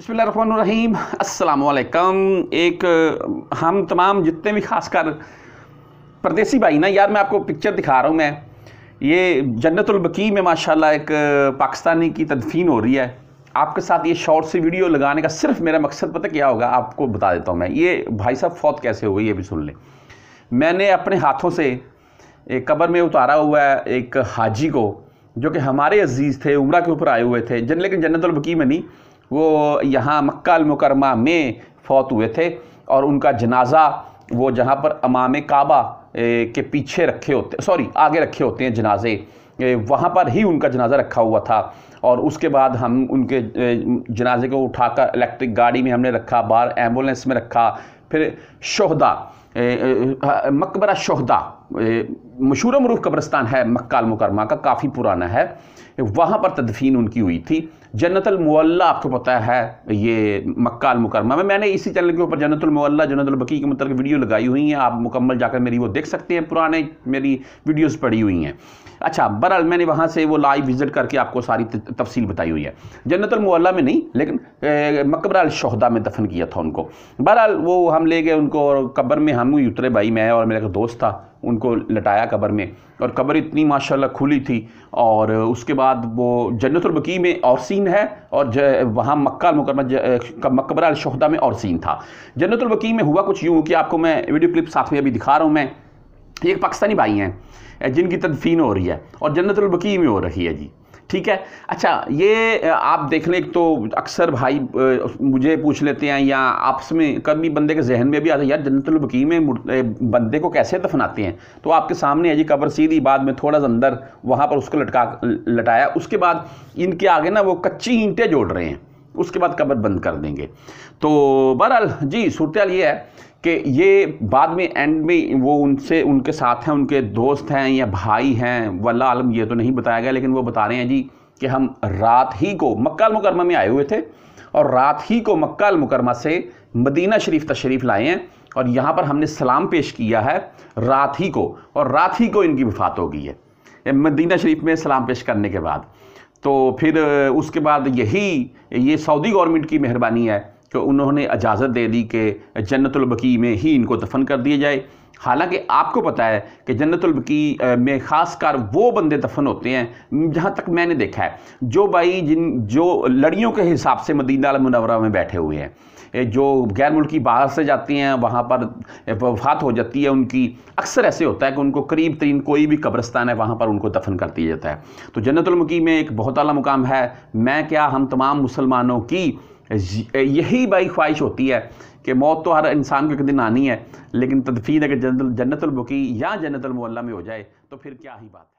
अस्सलाम वालेकुम एक हम तमाम जितने भी खासकर परदेसी भाई ना यार मैं आपको पिक्चर दिखा रहा हूँ मैं ये जन्नतुलबकी में माशाल्लाह एक पाकिस्तानी की तदफीन हो रही है आपके साथ ये शॉर्ट से वीडियो लगाने का सिर्फ मेरा मकसद पता क्या होगा आपको बता देता हूँ मैं ये भाई साहब फौत कैसे हो गई ये भी सुन लें मैंने अपने हाथों से एक कबर में उतारा हुआ है एक हाजी को जो कि हमारे अजीज़ थे उम्र के ऊपर आए हुए थे जन लेकिन जन्नतुलबकी में नहीं वो यहाँ मक्का मुकरमा में फौत हुए थे और उनका जनाजा वो जहाँ पर अमाम काबा के पीछे रखे होते सॉरी आगे रखे होते हैं जनाजे वहाँ पर ही उनका जनाजा रखा हुआ था और उसके बाद हम उनके जनाजे को उठाकर इलेक्ट्रिक गाड़ी में हमने रखा बाहर एम्बुलेंस में रखा फिर शहदा मकबरा शहदा मशहूर मरूफ कब्रस्तान है मक्का मुकरमा का काफ़ी पुराना है वहाँ पर तदफीन उनकी हुई थी जन्नतमोल्ला आपको पता है ये मक्का मुकरमा में मैंने इसी चैनल के ऊपर जन्नतमोल्ला जन्नतलबकी के मतलब वीडियो लगाई हुई हैं आप मुकम्मल जाकर मेरी वो देख सकते हैं पुराने मेरी वीडियोज़ पड़ी हुई हैं अच्छा बहरहाल मैंने वहाँ से वो लाइव विज़िट करके आपको सारी तफसील बताई हुई है जन्नतमोल्ला में नहीं लेकिन मकबरा शहदा में दफन किया था उनको बहरहाल वो हम ले गए उनको और कब्र में हम हम ही उतरे भाई मैं और मेरा एक दोस्त था उनको लटाया कबर में और कबर इतनी माशाल्लाह खुली थी और उसके बाद वो जन्नतुल बकी में और सीन है और वहाँ मक्का मुकरमा मकबरा शहदा में और सीन था जन्नतुल बकी में हुआ कुछ यूँ कि आपको मैं वीडियो क्लिप साथ में अभी दिखा रहा हूँ मैं एक पाकिस्तानी भाई हैं जिनकी तदफीन हो रही है और जन्नतुल बकी में हो रही है जी ठीक है अच्छा ये आप देख लें तो अक्सर भाई मुझे पूछ लेते हैं या आपस में कभी बंदे के जहन में भी आता है यार जन्नतल तो में बंदे को कैसे दफनाते हैं तो आपके सामने है जी कबर सीधी बाद में थोड़ा सा अंदर वहाँ पर उसको लटका लटाया उसके बाद इनके आगे ना वो कच्ची ईंटें जोड़ रहे हैं उसके बाद कब्र बंद कर देंगे तो बहरहाल जी सूरत ये है कि ये बाद में एंड में वो उनसे उनके साथ हैं उनके दोस्त हैं या भाई हैं वल्ला आलम ये तो नहीं बताया गया लेकिन वो बता रहे हैं जी कि हम रात ही को मक्का मुकरमा में आए हुए थे और रात ही को मक्का मुकरमा से मदीना शरीफ तशरीफ़ लाए हैं और यहाँ पर हमने सलाम पेश किया है रात ही को और रात ही को इनकी वफात हो गई है मदीना शरीफ में सलाम पेश करने के बाद तो फिर उसके बाद यही ये सऊदी गवर्नमेंट की मेहरबानी है तो उन्होंने इजाज़त दे दी कि जन्नतुलबकी में ही इनको दफन कर दिया जाए हालांकि आपको पता है कि जन्नतुलबकी में ख़ास कर वो बंदे दफन होते हैं जहाँ तक मैंने देखा है जो भाई जिन जो लड़ियों के हिसाब से मदीना मुनवरा में बैठे हुए हैं जो गैर मुल्की बाहर से जाती हैं वहाँ पर वफात हो जाती है उनकी अक्सर ऐसे होता है कि उनको करीब तरीन कोई भी कब्रस्तान है वहाँ पर उनको दफन कर दिया जाता है तो जन्नतुलमकी में एक बहुत अला मुकाम है मैं क्या हम तमाम मुसलमानों की यही भाई ख्वाहिश होती है कि मौत तो हर इंसान को एक दिन आनी है लेकिन तदफीन अगर जन्नतुलबकी या जन्नतलमल्ला में हो जाए तो फिर क्या ही बात